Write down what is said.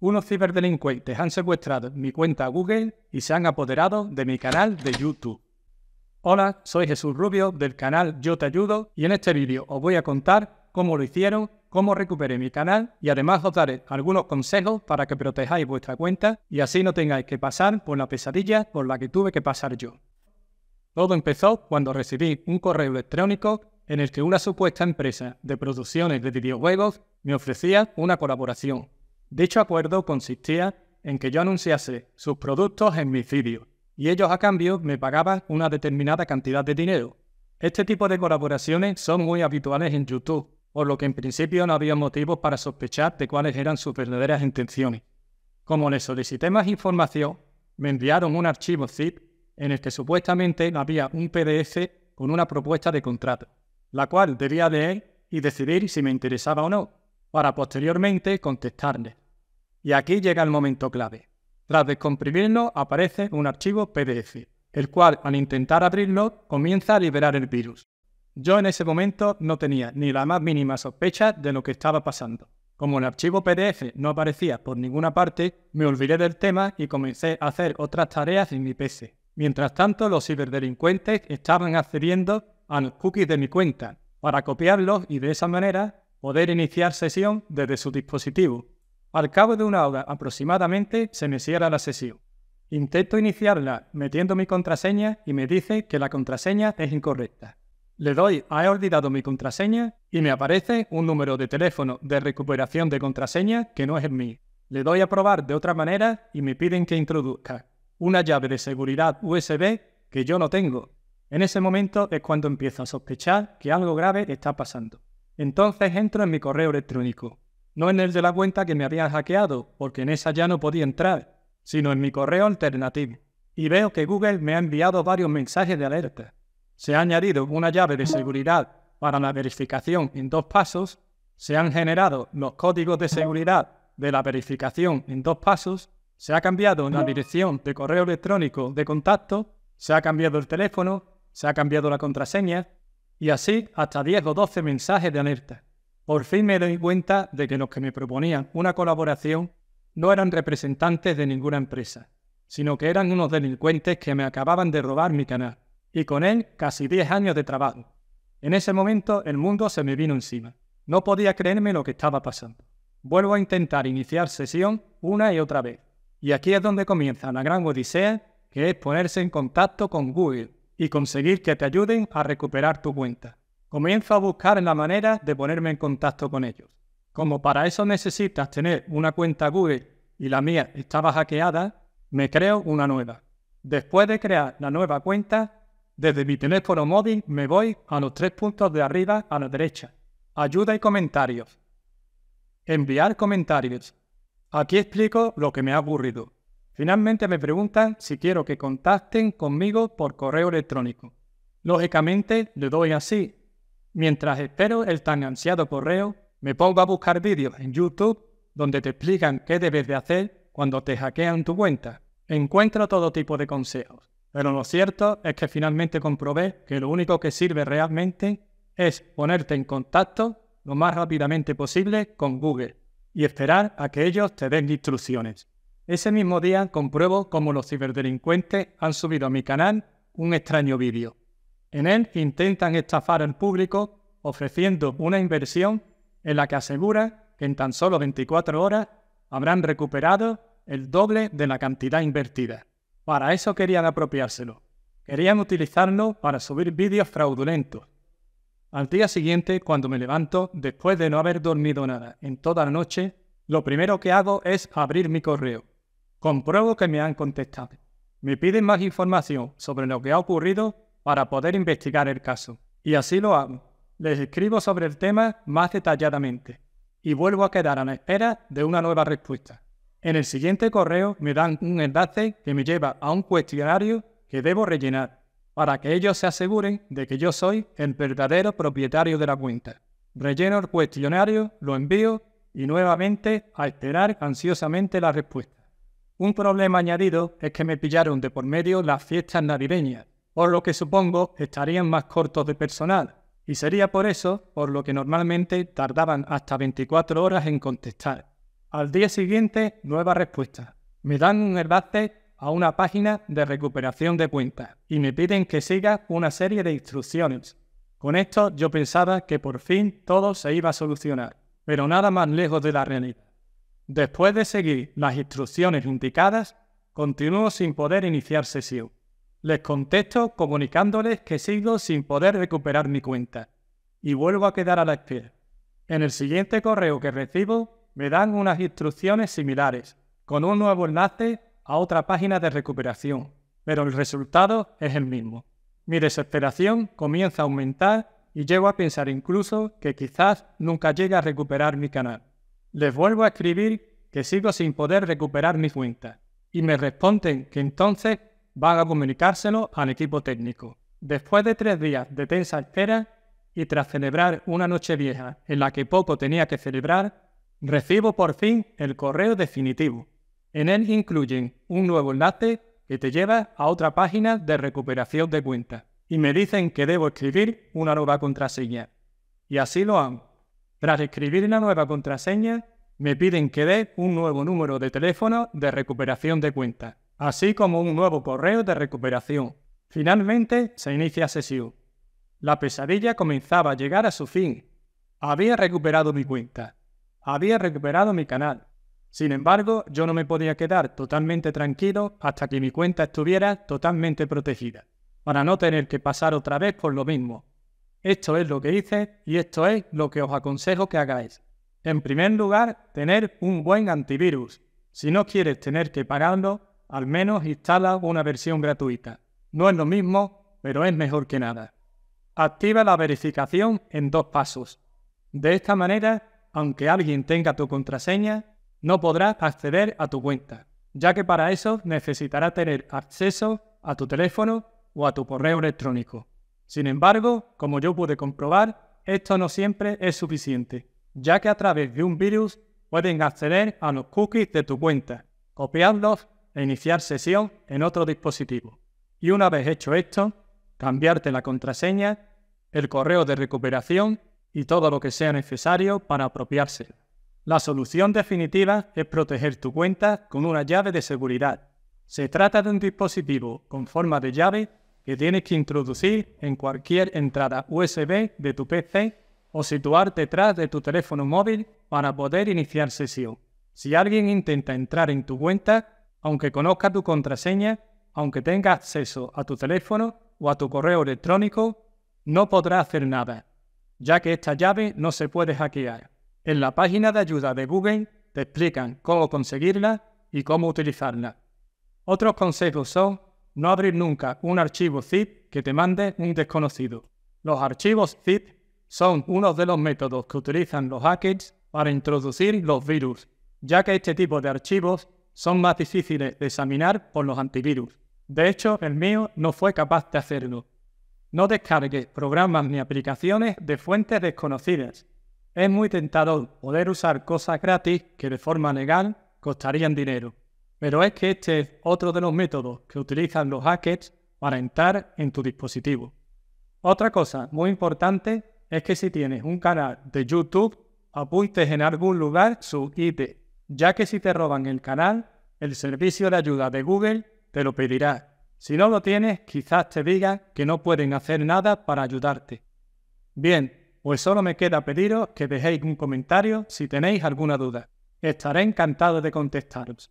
Unos ciberdelincuentes han secuestrado mi cuenta Google y se han apoderado de mi canal de YouTube. Hola, soy Jesús Rubio del canal Yo Te Ayudo y en este vídeo os voy a contar cómo lo hicieron, cómo recuperé mi canal y además os daré algunos consejos para que protejáis vuestra cuenta y así no tengáis que pasar por la pesadilla por la que tuve que pasar yo. Todo empezó cuando recibí un correo electrónico en el que una supuesta empresa de producciones de videojuegos me ofrecía una colaboración Dicho acuerdo consistía en que yo anunciase sus productos en mis vídeos y ellos a cambio me pagaban una determinada cantidad de dinero. Este tipo de colaboraciones son muy habituales en YouTube, por lo que en principio no había motivos para sospechar de cuáles eran sus verdaderas intenciones. Como les solicité más información, me enviaron un archivo zip en el que supuestamente había un PDF con una propuesta de contrato, la cual debía leer y decidir si me interesaba o no para posteriormente contestarle. Y aquí llega el momento clave. Tras descomprimirlo aparece un archivo PDF, el cual al intentar abrirlo comienza a liberar el virus. Yo en ese momento no tenía ni la más mínima sospecha de lo que estaba pasando. Como el archivo PDF no aparecía por ninguna parte, me olvidé del tema y comencé a hacer otras tareas en mi PC. Mientras tanto, los ciberdelincuentes estaban accediendo a los cookies de mi cuenta para copiarlos y de esa manera poder iniciar sesión desde su dispositivo. Al cabo de una hora aproximadamente se me cierra la sesión. Intento iniciarla metiendo mi contraseña y me dice que la contraseña es incorrecta. Le doy a he olvidado mi contraseña y me aparece un número de teléfono de recuperación de contraseña que no es el mío. Le doy a probar de otra manera y me piden que introduzca una llave de seguridad USB que yo no tengo. En ese momento es cuando empiezo a sospechar que algo grave está pasando. Entonces entro en mi correo electrónico, no en el de la cuenta que me había hackeado, porque en esa ya no podía entrar, sino en mi correo alternativo. Y veo que Google me ha enviado varios mensajes de alerta. Se ha añadido una llave de seguridad para la verificación en dos pasos, se han generado los códigos de seguridad de la verificación en dos pasos, se ha cambiado la dirección de correo electrónico de contacto, se ha cambiado el teléfono, se ha cambiado la contraseña, y así hasta 10 o 12 mensajes de alerta. Por fin me doy cuenta de que los que me proponían una colaboración no eran representantes de ninguna empresa, sino que eran unos delincuentes que me acababan de robar mi canal, y con él casi 10 años de trabajo. En ese momento el mundo se me vino encima. No podía creerme lo que estaba pasando. Vuelvo a intentar iniciar sesión una y otra vez. Y aquí es donde comienza la gran odisea, que es ponerse en contacto con Google y conseguir que te ayuden a recuperar tu cuenta. Comienzo a buscar la manera de ponerme en contacto con ellos. Como para eso necesitas tener una cuenta Google y la mía estaba hackeada, me creo una nueva. Después de crear la nueva cuenta, desde mi teléfono móvil me voy a los tres puntos de arriba a la derecha. Ayuda y comentarios. Enviar comentarios. Aquí explico lo que me ha aburrido. Finalmente me preguntan si quiero que contacten conmigo por correo electrónico. Lógicamente le doy así. Mientras espero el tan ansiado correo, me pongo a buscar vídeos en YouTube donde te explican qué debes de hacer cuando te hackean tu cuenta. Encuentro todo tipo de consejos, pero lo cierto es que finalmente comprobé que lo único que sirve realmente es ponerte en contacto lo más rápidamente posible con Google y esperar a que ellos te den instrucciones. Ese mismo día compruebo cómo los ciberdelincuentes han subido a mi canal un extraño vídeo. En él intentan estafar al público ofreciendo una inversión en la que aseguran que en tan solo 24 horas habrán recuperado el doble de la cantidad invertida. Para eso querían apropiárselo. Querían utilizarlo para subir vídeos fraudulentos. Al día siguiente, cuando me levanto, después de no haber dormido nada en toda la noche, lo primero que hago es abrir mi correo. Compruebo que me han contestado. Me piden más información sobre lo que ha ocurrido para poder investigar el caso. Y así lo hago. Les escribo sobre el tema más detalladamente y vuelvo a quedar a la espera de una nueva respuesta. En el siguiente correo me dan un enlace que me lleva a un cuestionario que debo rellenar para que ellos se aseguren de que yo soy el verdadero propietario de la cuenta. Relleno el cuestionario, lo envío y nuevamente a esperar ansiosamente la respuesta. Un problema añadido es que me pillaron de por medio las fiestas navideñas, por lo que supongo estarían más cortos de personal, y sería por eso por lo que normalmente tardaban hasta 24 horas en contestar. Al día siguiente, nueva respuesta. Me dan un enlace a una página de recuperación de cuentas y me piden que siga una serie de instrucciones. Con esto yo pensaba que por fin todo se iba a solucionar, pero nada más lejos de la realidad. Después de seguir las instrucciones indicadas, continúo sin poder iniciar sesión. Les contesto comunicándoles que sigo sin poder recuperar mi cuenta y vuelvo a quedar a la espera. En el siguiente correo que recibo me dan unas instrucciones similares, con un nuevo enlace a otra página de recuperación, pero el resultado es el mismo. Mi desesperación comienza a aumentar y llego a pensar incluso que quizás nunca llegue a recuperar mi canal. Les vuelvo a escribir que sigo sin poder recuperar mi cuenta y me responden que entonces van a comunicárselo al equipo técnico. Después de tres días de tensa espera y tras celebrar una noche vieja en la que poco tenía que celebrar, recibo por fin el correo definitivo. En él incluyen un nuevo enlace que te lleva a otra página de recuperación de cuenta y me dicen que debo escribir una nueva contraseña. Y así lo hago. Tras escribir la nueva contraseña, me piden que dé un nuevo número de teléfono de recuperación de cuenta, así como un nuevo correo de recuperación. Finalmente se inicia sesión. La pesadilla comenzaba a llegar a su fin. Había recuperado mi cuenta. Había recuperado mi canal. Sin embargo, yo no me podía quedar totalmente tranquilo hasta que mi cuenta estuviera totalmente protegida, para no tener que pasar otra vez por lo mismo, esto es lo que hice y esto es lo que os aconsejo que hagáis. En primer lugar, tener un buen antivirus. Si no quieres tener que pagarlo, al menos instala una versión gratuita. No es lo mismo, pero es mejor que nada. Activa la verificación en dos pasos. De esta manera, aunque alguien tenga tu contraseña, no podrás acceder a tu cuenta, ya que para eso necesitará tener acceso a tu teléfono o a tu correo electrónico. Sin embargo, como yo pude comprobar, esto no siempre es suficiente, ya que a través de un virus pueden acceder a los cookies de tu cuenta, copiarlos e iniciar sesión en otro dispositivo. Y una vez hecho esto, cambiarte la contraseña, el correo de recuperación y todo lo que sea necesario para apropiarse. La solución definitiva es proteger tu cuenta con una llave de seguridad. Se trata de un dispositivo con forma de llave que tienes que introducir en cualquier entrada USB de tu PC o situar detrás de tu teléfono móvil para poder iniciar sesión. Si alguien intenta entrar en tu cuenta, aunque conozca tu contraseña, aunque tenga acceso a tu teléfono o a tu correo electrónico, no podrá hacer nada, ya que esta llave no se puede hackear. En la página de ayuda de Google te explican cómo conseguirla y cómo utilizarla. Otros consejos son no abrir nunca un archivo zip que te mande un desconocido. Los archivos zip son uno de los métodos que utilizan los hackers para introducir los virus, ya que este tipo de archivos son más difíciles de examinar por los antivirus. De hecho, el mío no fue capaz de hacerlo. No descargues programas ni aplicaciones de fuentes desconocidas. Es muy tentador poder usar cosas gratis que de forma legal costarían dinero. Pero es que este es otro de los métodos que utilizan los hackers para entrar en tu dispositivo. Otra cosa muy importante es que si tienes un canal de YouTube, apuntes en algún lugar su ID, ya que si te roban el canal, el servicio de ayuda de Google te lo pedirá. Si no lo tienes, quizás te diga que no pueden hacer nada para ayudarte. Bien, pues solo me queda pediros que dejéis un comentario si tenéis alguna duda. Estaré encantado de contestaros.